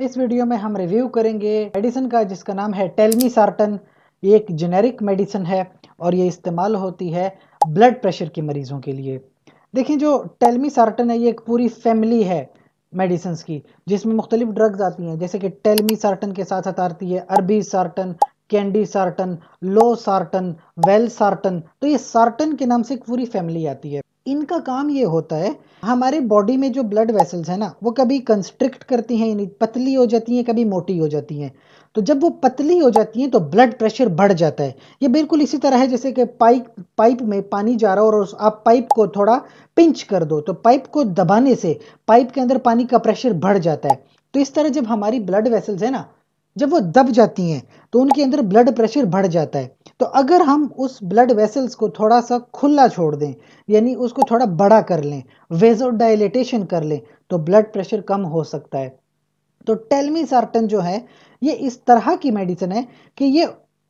इस वीडियो में हम रिव्यू करेंगे मेडिसिन का जिसका नाम है टेलमी सार्टन ये एक जेनेरिक मेडिसिन है और ये इस्तेमाल होती है ब्लड प्रेशर के मरीज़ों के लिए देखिए जो टेलमी सार्टन है ये एक पूरी फैमिली है मेडिसिन की जिसमें मुख्तलिफ ड्रग्स आती हैं जैसे कि टेलमी सार्टन के साथ साथ आती है अरबी सार्टन कैंडी सार्टन लो सार्टन वेल सार्टन तो ये सार्टन के नाम से एक पूरी फैमिली आती है इनका काम ये होता है हमारे बॉडी में जो ब्लड वेसल्स है ना वो कभी कंस्ट्रिक्ट करती हैं यानी पतली हो जाती हैं कभी मोटी हो जाती हैं तो जब वो पतली हो जाती हैं तो ब्लड प्रेशर बढ़ जाता है ये बिल्कुल इसी तरह है जैसे कि पाइप पाइप में पानी जा रहा हो और आप पाइप को थोड़ा पिंच कर दो तो पाइप को दबाने से पाइप के अंदर पानी का प्रेशर बढ़ जाता है तो इस तरह जब हमारी ब्लड वेसल्स है ना जब वो दब जाती हैं तो उनके अंदर ब्लड प्रेशर बढ़ जाता है तो अगर हम उस ब्लड वेसल्स को थोड़ा सा खुला छोड़ दें यानी उसको थोड़ा बड़ा कर लें वेजो कर लें तो ब्लड प्रेशर कम हो सकता है तो टेलमी सार्टन जो है ये इस तरह की मेडिसिन है कि ये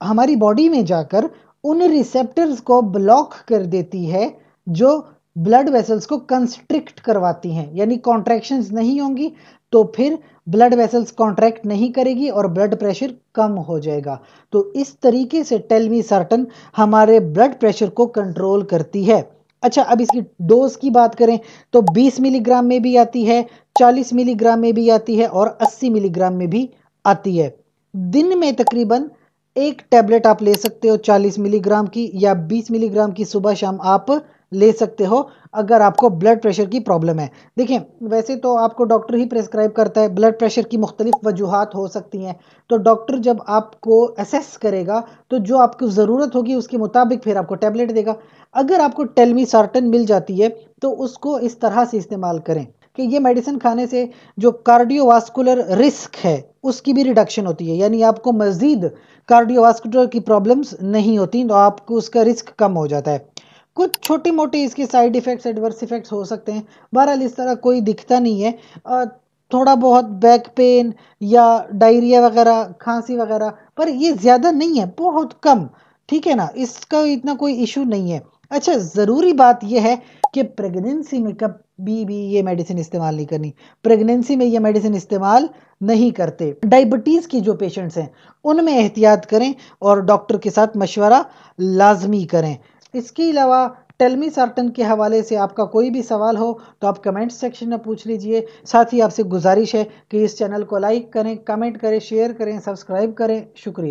हमारी बॉडी में जाकर उन रिसेप्टर्स को ब्लॉक कर देती है जो ब्लड वेसल्स को कंस्ट्रिक्ट करवाती हैं यानी कॉन्ट्रेक्शन नहीं होंगी तो फिर ब्लड वेसल्स कॉन्ट्रैक्ट नहीं करेगी और ब्लड प्रेशर कम हो जाएगा तो इस तरीके से मी सर्टन हमारे ब्लड प्रेशर को कंट्रोल करती है अच्छा अब इसकी डोज की बात करें तो 20 मिलीग्राम में भी आती है 40 मिलीग्राम में भी आती है और 80 मिलीग्राम में भी आती है दिन में तकरीबन एक टैबलेट आप ले सकते हो 40 मिलीग्राम की या 20 मिलीग्राम की सुबह शाम आप ले सकते हो अगर आपको ब्लड प्रेशर की प्रॉब्लम है देखिए वैसे तो आपको डॉक्टर ही प्रेस्क्राइब करता है ब्लड प्रेशर की मुख्तलिफ वजूहत हो सकती हैं तो डॉक्टर जब आपको असेस करेगा तो जो आपको ज़रूरत होगी उसके मुताबिक फिर आपको टैबलेट देगा अगर आपको टेलमी सार्टन मिल जाती है तो उसको इस तरह से इस्तेमाल करें कि ये मेडिसिन खाने से जो कार्डियोवास्कुलर रिस्क है उसकी भी रिडक्शन होती है यानी आपको मज़ीद कार्डियोवास्कुलर की प्रॉब्लम्स नहीं होती तो आपको उसका रिस्क कम हो जाता है कुछ छोटी मोटी इसकी साइड इफ़ेक्ट्स एडवर्स इफ़ेक्ट्स हो सकते हैं बहरहाल इस तरह कोई दिखता नहीं है थोड़ा बहुत बैक पेन या डायरिया वगैरह खांसी वगैरह पर ये ज़्यादा नहीं है बहुत कम ठीक है ना इसका इतना कोई इशू नहीं है अच्छा ज़रूरी बात यह है कि प्रेगनेंसी में कभी भी ये मेडिसिन इस्तेमाल नहीं करनी प्रेगनेंसी में ये मेडिसिन इस्तेमाल नहीं करते डायबिटीज़ की जो पेशेंट्स हैं उनमें एहतियात करें और डॉक्टर के साथ मशवरा लाजमी करें इसके अलावा टेलमी सार्टन के हवाले से आपका कोई भी सवाल हो तो आप कमेंट सेक्शन में पूछ लीजिए साथ ही आपसे गुजारिश है कि इस चैनल को लाइक करें कमेंट करें शेयर करें सब्सक्राइब करें शुक्रिया